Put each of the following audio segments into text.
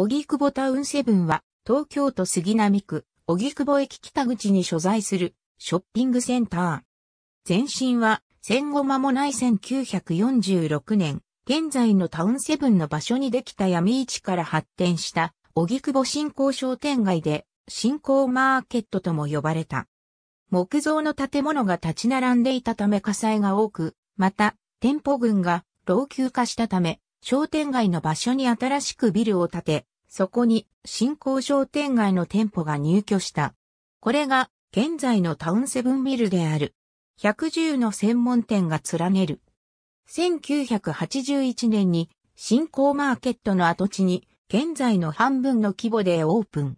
荻窪タウンセブンは、東京都杉並区、荻窪駅北口に所在するショッピングセンター。前身は、戦後間もない1946年、現在のタウンセブンの場所にできた闇市から発展した、荻窪新興商店街で、新興マーケットとも呼ばれた。木造の建物が立ち並んでいたため火災が多く、また、店舗群が老朽化したため、商店街の場所に新しくビルを建て、そこに新興商店街の店舗が入居した。これが現在のタウンセブンビルである。110の専門店が連ねる。1981年に新興マーケットの跡地に現在の半分の規模でオープン。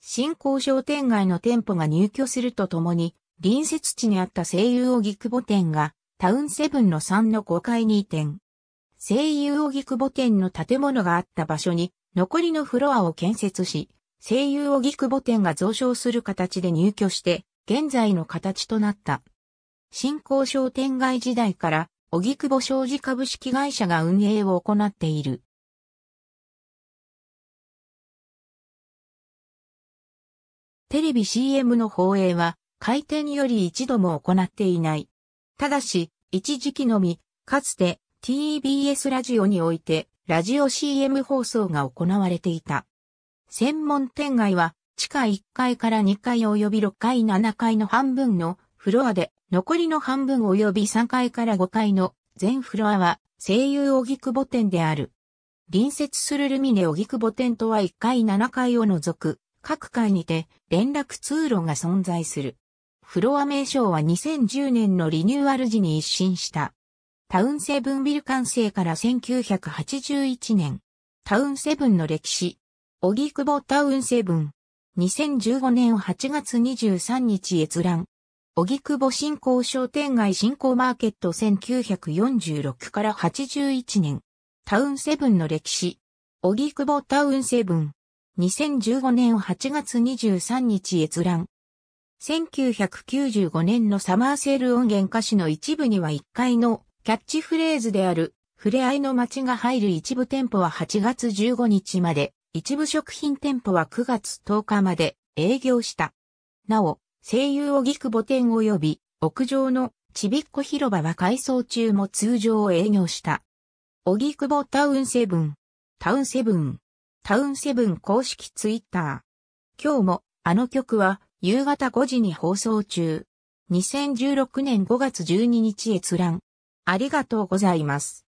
新興商店街の店舗が入居するとともに、隣接地にあった西ギクボ店がタウンセブンの3の5階に移転。西遊荻窪店の建物があった場所に残りのフロアを建設し、西遊荻窪店が増床する形で入居して、現在の形となった。新興商店街時代から、荻窪商事株式会社が運営を行っている。テレビ CM の放映は、開店より一度も行っていない。ただし、一時期のみ、かつて TBS ラジオにおいて、ラジオ CM 放送が行われていた。専門店街は、地下1階から2階及び6階7階の半分のフロアで、残りの半分及び3階から5階の全フロアは、声優くぼ店である。隣接するルミネくぼ店とは1階7階を除く、各階にて連絡通路が存在する。フロア名称は2010年のリニューアル時に一新した。タウンセブンビル完成から1981年。タウンセブンの歴史。小木久保タウンセブン。2015年8月23日閲覧。小木久保振興商店街振興マーケット1946から81年。タウンセブンの歴史。小木久保タウンセブン。2015年8月23日閲覧。1995年のサマーセール音源歌詞の一部には1階のキャッチフレーズである、触れ合いの街が入る一部店舗は8月15日まで、一部食品店舗は9月10日まで営業した。なお、声優くぼ店及び、屋上のちびっこ広場は改装中も通常営業した。くぼタウンセブン、タウンセブン、タウンセブン公式ツイッター。今日も、あの曲は、夕方5時に放送中。2016年5月12日閲覧。ありがとうございます。